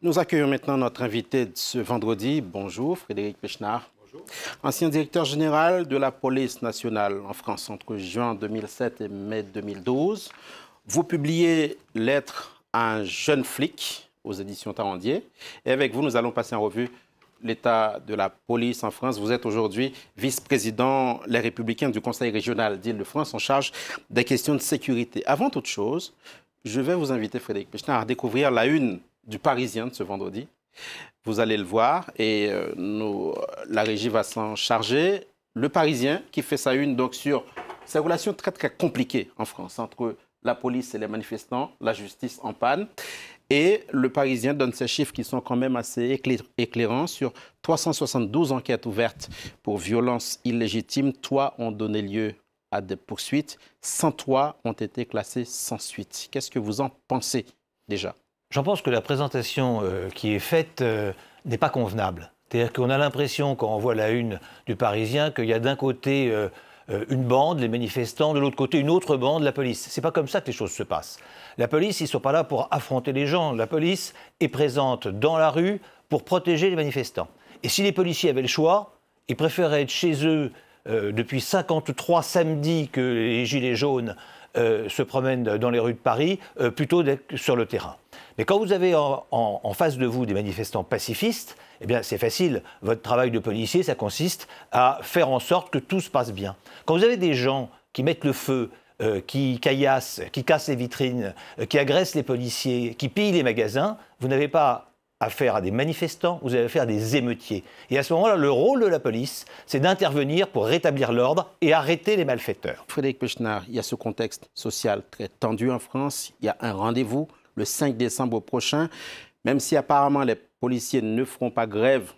Nous accueillons maintenant notre invité de ce vendredi. Bonjour, Frédéric Pechnard. Ancien directeur général de la police nationale en France entre juin 2007 et mai 2012, vous publiez Lettre à un jeune flic aux éditions Tarandier. Et avec vous, nous allons passer en revue l'état de la police en France. Vous êtes aujourd'hui vice-président Les Républicains du Conseil régional d'Île-de-France en charge des questions de sécurité. Avant toute chose, je vais vous inviter, Frédéric Pechnard à découvrir la une du Parisien de ce vendredi. Vous allez le voir et euh, la régie va s'en charger. Le Parisien qui fait sa une donc sur ces relations très très compliquée en France entre la police et les manifestants, la justice en panne. Et le Parisien donne ces chiffres qui sont quand même assez éclairants sur 372 enquêtes ouvertes pour violence illégitime. Trois ont donné lieu à des poursuites. 103 ont été classées sans suite. Qu'est-ce que vous en pensez déjà J'en pense que la présentation euh, qui est faite euh, n'est pas convenable. C'est-à-dire qu'on a l'impression, quand on voit la une du Parisien, qu'il y a d'un côté euh, une bande, les manifestants, de l'autre côté une autre bande, la police. C'est pas comme ça que les choses se passent. La police, ils sont pas là pour affronter les gens. La police est présente dans la rue pour protéger les manifestants. Et si les policiers avaient le choix, ils préféraient être chez eux depuis 53 samedis que les Gilets jaunes euh, se promènent dans les rues de Paris euh, plutôt que sur le terrain. Mais quand vous avez en, face de vous des manifestants pacifistes, eh bien c'est facile. Votre travail de policier, ça consiste à faire en sorte que tout se passe bien. Quand vous avez des gens qui mettent le feu, euh, qui caillassent, qui cassent les vitrines, qui agressent les policiers, qui pillent les magasins, vous n'avez pas affaire à des manifestants, vous avez affaire à des émeutiers. Et à ce moment-là, le rôle de la police, c'est d'intervenir pour rétablir l'ordre et arrêter les malfaiteurs. Frédéric Pechnard, il y a ce contexte social très tendu en France. Il y a un rendez-vous le 5 décembre prochain. Même si apparemment les policiers ne feront pas grève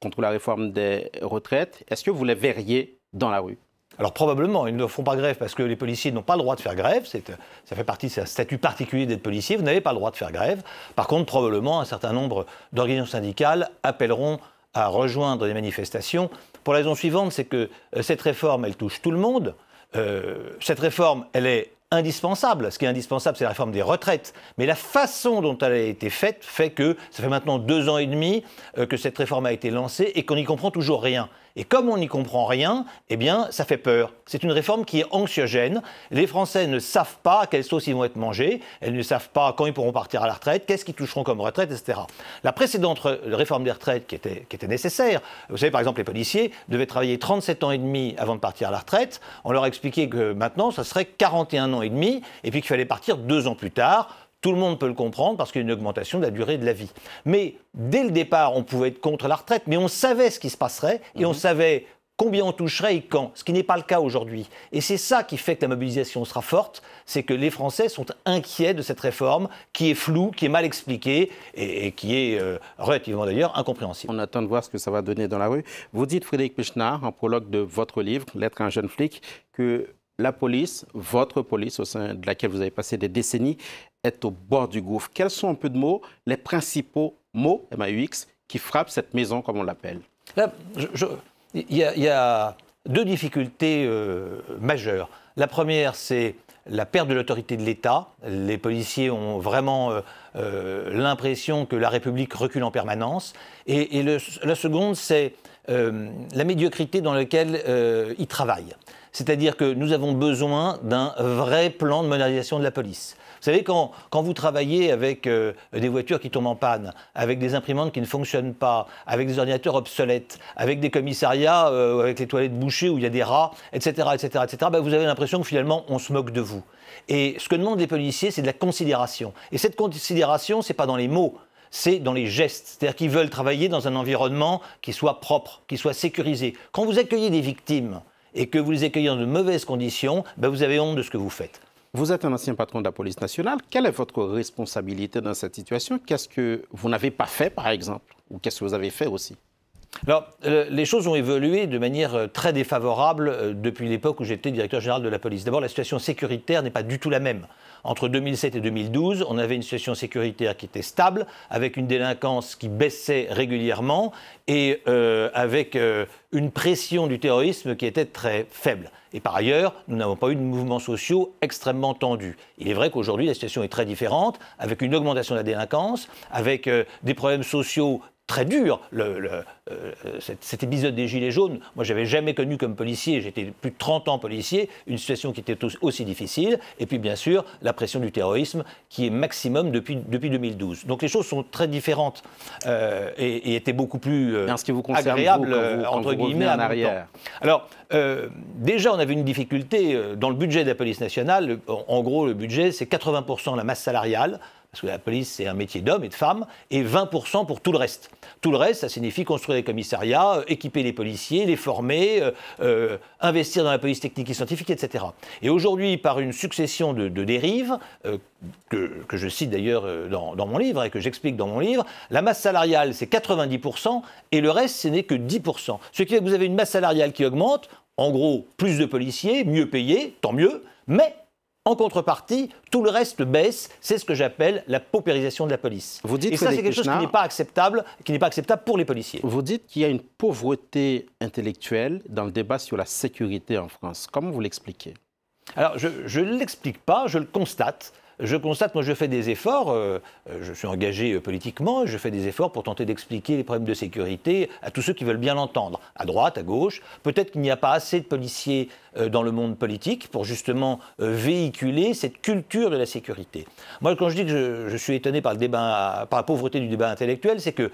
contre la réforme des retraites, est-ce que vous les verriez dans la rue alors probablement, ils ne feront pas grève parce que les policiers n'ont pas le droit de faire grève, euh, ça fait partie de un statut particulier d'être policier, vous n'avez pas le droit de faire grève. Par contre, probablement, un certain nombre d'organisations syndicales appelleront à rejoindre les manifestations pour la raison suivante, c'est que euh, cette réforme, elle touche tout le monde. Euh, cette réforme, elle est indispensable. Ce qui est indispensable, c'est la réforme des retraites. Mais la façon dont elle a été faite fait que ça fait maintenant deux ans et demi que cette réforme a été lancée et qu'on n'y comprend toujours rien. Et comme on n'y comprend rien, eh bien, ça fait peur. C'est une réforme qui est anxiogène. Les Français ne savent pas à quelle sauce ils vont être mangés. Elles ne savent pas quand ils pourront partir à la retraite, qu'est-ce qu'ils toucheront comme retraite, etc. La précédente réforme des retraites qui était, nécessaire, vous savez, par exemple, les policiers devaient travailler 37 ans et demi avant de partir à la retraite. On leur a expliqué que maintenant, ça serait 41 ans et demi, et puis qu'il fallait partir deux ans plus tard. Tout le monde peut le comprendre parce qu'il y a une augmentation de la durée de la vie. Mais dès le départ, on pouvait être contre la retraite, mais on savait ce qui se passerait et on mhm. savait combien on toucherait et quand, ce qui n'est pas le cas aujourd'hui. Et c'est ça qui fait que la mobilisation sera forte, c'est que les Français sont inquiets de cette réforme qui est floue, qui est mal expliquée et, qui est euh, relativement d'ailleurs incompréhensible. On attend de voir ce que ça va donner dans la rue. Vous dites, Frédéric Pichnard, en prologue de votre livre, L'être un jeune flic, que la police, votre police au sein de laquelle vous avez passé des décennies, est au bord du gouffre. Quels sont un peu de mots, les principaux mots MAUX qui frappent cette maison, comme on l'appelle il y, a deux difficultés euh, majeures. La première, c'est la perte de l'autorité de l'État. Les policiers ont vraiment euh, euh, l'impression que la République recule en permanence. Et, la seconde, c'est la médiocrité dans laquelle ils travaillent. C'est-à-dire que nous avons besoin d'un vrai plan de modernisation de la police. Vous savez, quand, vous travaillez avec euh, des voitures qui tombent en panne, avec des imprimantes qui ne fonctionnent pas, avec des ordinateurs obsolètes, avec des commissariats, euh, avec les toilettes bouchées où il y a des rats, etc., etc., etc., vous avez l'impression que finalement, on se moque de vous. Et ce que demandent les policiers, c'est de la considération. Et cette considération, ce n'est pas dans les mots, c'est dans les gestes. C'est-à-dire qu'ils veulent travailler dans un environnement qui soit propre, qui soit sécurisé. Quand vous accueillez des victimes et que vous les accueillez dans de mauvaises conditions, bah, vous avez honte de ce que vous faites. Vous êtes un ancien patron de la police nationale. Quelle est votre responsabilité dans cette situation Qu'est-ce que vous n'avez pas fait, par exemple Ou qu'est-ce que vous avez fait aussi alors, euh, les choses ont évolué de manière euh, très défavorable euh, depuis l'époque où j'étais directeur général de la police. D'abord, la situation sécuritaire n'est pas du tout la même. Entre 2007 et 2012, on avait une situation sécuritaire qui était stable, avec une délinquance qui baissait régulièrement et euh, avec euh, une pression du terrorisme qui était très faible. Et par ailleurs, nous n'avons pas eu de mouvements sociaux extrêmement tendus. Il est vrai qu'aujourd'hui, la situation est très différente, avec une augmentation de la délinquance, avec euh, des problèmes sociaux très dur. Euh, cet, épisode des Gilets jaunes, moi j'avais jamais connu comme policier, j'étais plus de 30 ans policier, une situation qui était aussi difficile, et puis bien sûr la pression du terrorisme qui est maximum depuis, depuis 2012. Donc les choses sont très différentes euh, et, étaient beaucoup plus euh, ce qui vous concerne, agréables, entre guillemets, en arrière. Alors déjà on avait une difficulté dans le budget de la police nationale, en, en gros le budget c'est 80% la masse salariale, parce que la police, c'est un métier d'hommes et de femmes, et 20% pour tout le reste. Tout le reste, ça signifie construire des commissariats, euh, équiper les policiers, les former, euh, euh, investir dans la police technique et scientifique, etc. Et aujourd'hui, par une succession de, dérives, que, je cite d'ailleurs dans, dans, mon livre et que j'explique dans mon livre, la masse salariale, c'est 90%, et le reste, ce n'est que 10%. Ce qui fait que vous avez une masse salariale qui augmente, en gros, plus de policiers, mieux payés, tant mieux, mais en contrepartie, tout le reste baisse. C'est ce que j'appelle la paupérisation de la police. Vous dites Et ça, c'est quelque chose qui n'est pas acceptable, qui n'est pas acceptable pour les policiers. Vous dites qu'il y a une pauvreté intellectuelle dans le débat sur la sécurité en France. Comment vous l'expliquez Alors, je ne l'explique pas, je le constate je constate, moi je fais des efforts, euh, euh, je suis engagé euh, politiquement, je fais des efforts pour tenter d'expliquer les problèmes de sécurité à tous ceux qui veulent bien l'entendre, à droite, à gauche. Peut-être qu'il n'y a pas assez de policiers dans le monde politique pour justement véhiculer cette culture de la sécurité. Moi quand je dis que je, suis étonné par, le débat, par la pauvreté du débat intellectuel, c'est que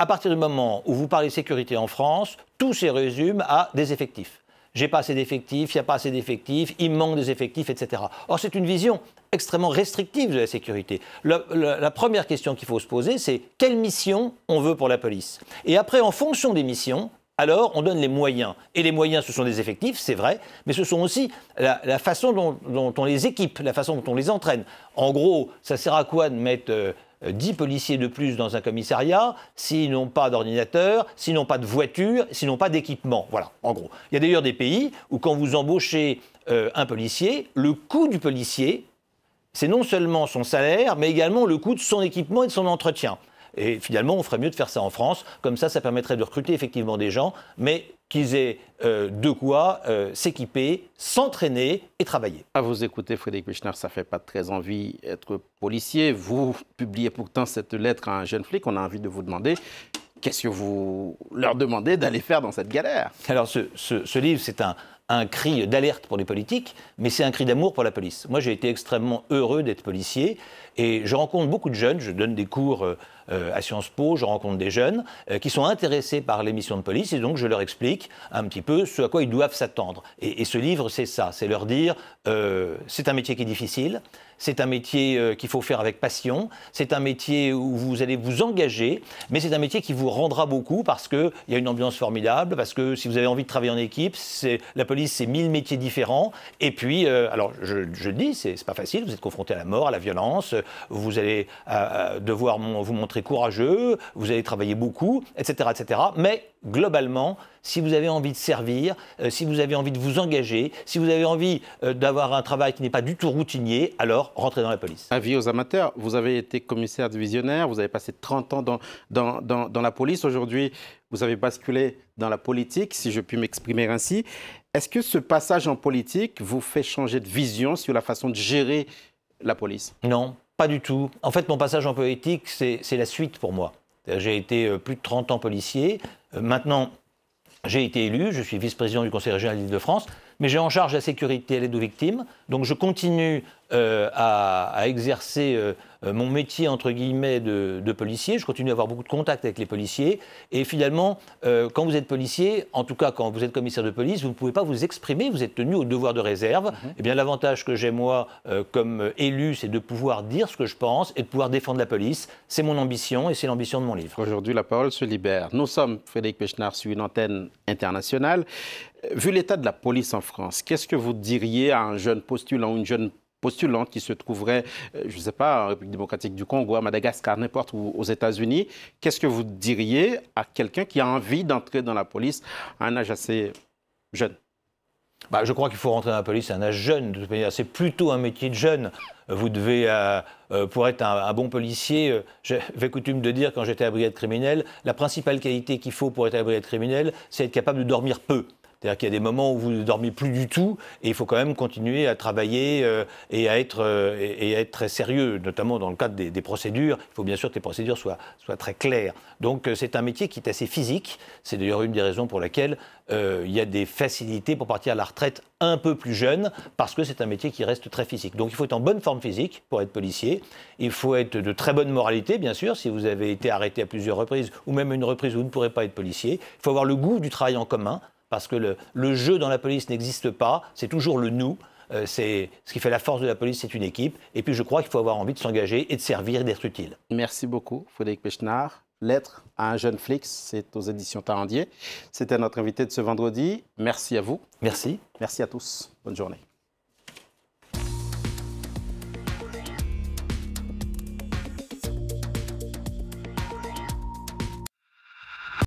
à partir du moment où vous parlez sécurité en France, tout se résume à des effectifs j'ai pas assez d'effectifs, il n'y a pas assez d'effectifs, il manque des effectifs, etc. Or, c'est une vision extrêmement restrictive de la sécurité. La, première question qu'il faut se poser, c'est quelle mission on veut pour la police Et après, en fonction des missions, alors on donne les moyens. Et les moyens, ce sont des effectifs, c'est vrai, mais ce sont aussi la, façon dont, on les équipe, la façon dont on les entraîne. En gros, ça sert à quoi de mettre... Euh, 10 euh, policiers de plus dans un commissariat s'ils n'ont pas d'ordinateur, s'ils n'ont pas de voiture, s'ils n'ont pas d'équipement. Voilà, en gros. Il y a d'ailleurs des pays où quand vous embauchez euh, un policier, le coût du policier, c'est non seulement son salaire, mais également le coût de son équipement et de son entretien. Et finalement, on ferait mieux de faire ça en France. Comme ça, ça permettrait de recruter effectivement des gens, mais qu'ils aient euh, de quoi euh, s'équiper, s'entraîner et travailler. À vous écouter, Frédéric Michener, ça ne fait pas très envie d'être policier. Vous publiez pourtant cette lettre à un jeune flic. On a envie de vous demander qu'est-ce que vous leur demandez d'aller faire dans cette galère Alors, ce, livre, c'est un, un, cri d'alerte pour les politiques, mais c'est un cri d'amour pour la police. Moi, j'ai été extrêmement heureux d'être policier et je rencontre beaucoup de jeunes. Je donne des cours. Euh, euh, à Sciences Po, je rencontre des jeunes euh, qui sont intéressés par l'émission de police et donc je leur explique un petit peu ce à quoi ils doivent s'attendre. et, ce livre, c'est ça, c'est leur dire, euh, c'est un métier qui est difficile, c'est un métier euh, qu'il faut faire avec passion, c'est un métier où vous allez vous engager, mais c'est un métier qui vous rendra beaucoup parce qu'il y a une ambiance formidable, parce que si vous avez envie de travailler en équipe, la police, c'est mille métiers différents. Et puis, euh, alors je, je dis, c'est pas facile, vous êtes confronté à la mort, à la violence, vous allez euh, devoir vous montrer courageux, vous allez travailler beaucoup, etc. etc. mais globalement, si vous avez envie de servir, euh, si vous avez envie de vous engager, si vous avez envie euh, d'avoir un travail qui n'est pas du tout routinier, alors rentrez dans la police. Avis aux amateurs, vous avez été commissaire divisionnaire, vous avez passé 30 ans dans, dans la police. Aujourd'hui, vous avez basculé dans la politique, si je puis m'exprimer ainsi. Est-ce que ce passage en politique vous fait changer de vision sur la façon de gérer la police Non, pas du tout. En fait, mon passage en politique, c'est la suite pour moi. J'ai été euh, plus de 30 ans policier. Euh, maintenant, j'ai été élu, je suis vice-président du Conseil régional l'île de france mais j'ai en charge la sécurité et l'aide aux victimes. Donc je continue euh, à, exercer euh, euh, mon métier, entre guillemets, de, policier. Je continue à avoir beaucoup de contacts avec les policiers. Et finalement, quand vous êtes policier, en tout cas quand vous êtes commissaire de police, vous ne pouvez pas vous exprimer, vous êtes tenu au devoir de réserve. Mhm. Eh bien, l'avantage que j'ai, moi, comme élu, c'est de pouvoir dire ce que je pense et de pouvoir défendre la police. C'est mon ambition et c'est l'ambition de mon livre. Aujourd'hui, la parole se libère. Nous sommes, Frédéric Pechnard, sur une antenne internationale. Euh, vu l'état de la police en France, qu'est-ce que vous diriez à un jeune postulant ou une jeune postulante qui se trouverait, euh, je ne sais pas, en République démocratique du Congo, à Madagascar, n'importe où, aux États-Unis, qu'est-ce que vous diriez à quelqu'un qui a envie d'entrer dans la police à un âge assez jeune bah, je crois qu'il faut rentrer dans la police à un âge jeune. De toute c'est plutôt un métier de jeune. Vous devez, euh, pour être un, bon policier, j'avais coutume de dire quand j'étais à brigade criminelle, la principale qualité qu'il faut pour être à brigade criminelle, c'est être capable de dormir peu. C'est-à-dire qu'il y a des moments où vous ne dormez plus du tout et il faut quand même continuer à travailler euh, et, à être, euh, et, être très sérieux, notamment dans le cadre des, procédures. Il faut bien sûr que les procédures soient, très claires. Donc euh, c'est un métier qui est assez physique. C'est d'ailleurs une des raisons pour laquelle il y a des facilités pour partir à la retraite un peu plus jeune parce que c'est un métier qui reste très physique. Donc il faut être en bonne forme physique pour être policier. Il faut être de très bonne moralité, bien sûr, si vous avez été arrêté à plusieurs reprises ou même une reprise où vous ne pourrez pas être policier. Il faut avoir le goût du travail en commun parce que le, jeu dans la police n'existe pas, c'est toujours le nous. Euh, c'est ce qui fait la force de la police, c'est une équipe. Et puis je crois qu'il faut avoir envie de s'engager et de servir et d'être utile. Merci beaucoup, Frédéric Pechnard. Lettre à un jeune flic, c'est aux éditions Tarandier. C'était notre invité de ce vendredi. Merci à vous. Merci. Merci à tous. Bonne journée.